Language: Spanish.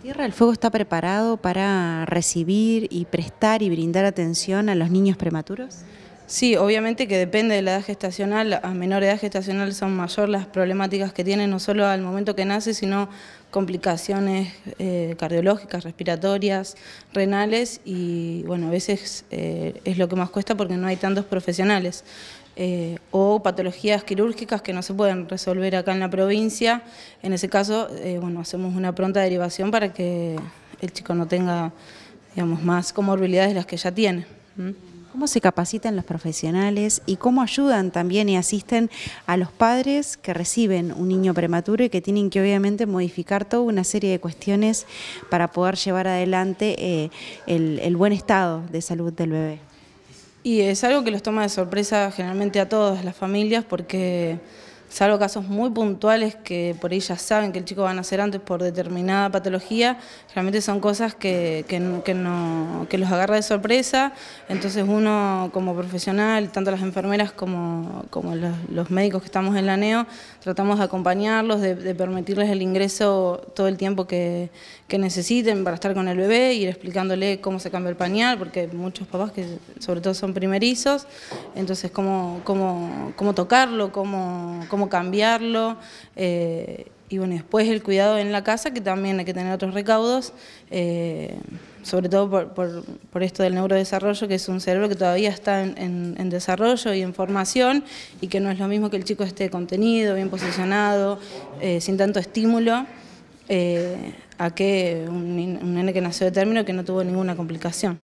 Tierra del Fuego está preparado para recibir y prestar y brindar atención a los niños prematuros? Sí, obviamente que depende de la edad gestacional, a menor edad gestacional son mayor las problemáticas que tienen, no solo al momento que nace, sino complicaciones eh, cardiológicas, respiratorias, renales y bueno, a veces eh, es lo que más cuesta porque no hay tantos profesionales. Eh, o patologías quirúrgicas que no se pueden resolver acá en la provincia. En ese caso, bueno, hacemos una pronta derivación para que el chico no tenga digamos, más comorbilidades de las que ya tiene cómo se capacitan los profesionales y cómo ayudan también y asisten a los padres que reciben un niño prematuro y que tienen que obviamente modificar toda una serie de cuestiones para poder llevar adelante eh, el buen estado de salud del bebé. Y es algo que los toma de sorpresa generalmente a todas las familias porque salvo casos muy puntuales que por ahí ya saben que el chico va a nacer antes por determinada patología, realmente son cosas que, no, los agarra de sorpresa, entonces uno como profesional, tanto las enfermeras como, los, médicos que estamos en la NEO, tratamos de acompañarlos, de, permitirles el ingreso todo el tiempo que, que, necesiten para estar con el bebé, ir explicándole cómo se cambia el pañal, porque hay muchos papás que sobre todo son primerizos, entonces cómo, cómo, tocarlo, cómo cómo cambiarlo. Eh, y bueno, después el cuidado en la casa, que también hay que tener otros recaudos, eh, sobre todo por, por, esto del neurodesarrollo, que es un cerebro que todavía está en, desarrollo y en formación, y que no es lo mismo que el chico esté contenido, bien posicionado, eh, sin tanto estímulo, a que un, un nene que nació de término que no tuvo ninguna complicación.